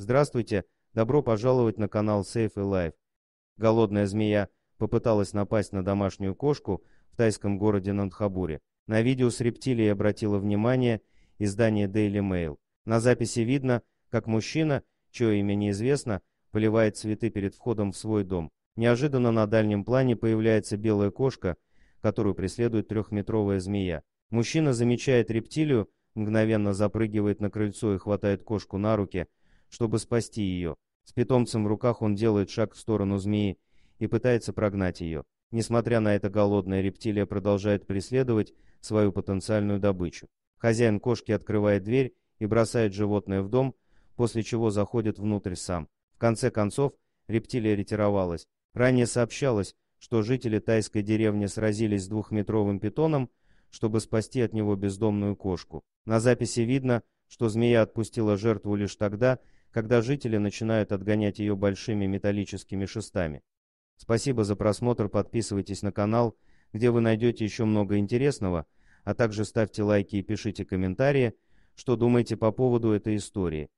Здравствуйте, добро пожаловать на канал Safe Life. Голодная змея попыталась напасть на домашнюю кошку в тайском городе Нанхабуре. На видео с рептилией обратила внимание издание Daily Mail. На записи видно, как мужчина, чье имя неизвестно, поливает цветы перед входом в свой дом. Неожиданно на дальнем плане появляется белая кошка, которую преследует трехметровая змея. Мужчина замечает рептилию, мгновенно запрыгивает на крыльцо и хватает кошку на руки – чтобы спасти ее. С питомцем в руках он делает шаг в сторону змеи и пытается прогнать ее. Несмотря на это, голодная рептилия продолжает преследовать свою потенциальную добычу. Хозяин кошки открывает дверь и бросает животное в дом, после чего заходит внутрь сам. В конце концов, рептилия ретировалась. Ранее сообщалось, что жители тайской деревни сразились с двухметровым питоном, чтобы спасти от него бездомную кошку. На записи видно, что змея отпустила жертву лишь тогда, когда жители начинают отгонять ее большими металлическими шестами. Спасибо за просмотр, подписывайтесь на канал, где вы найдете еще много интересного, а также ставьте лайки и пишите комментарии, что думаете по поводу этой истории.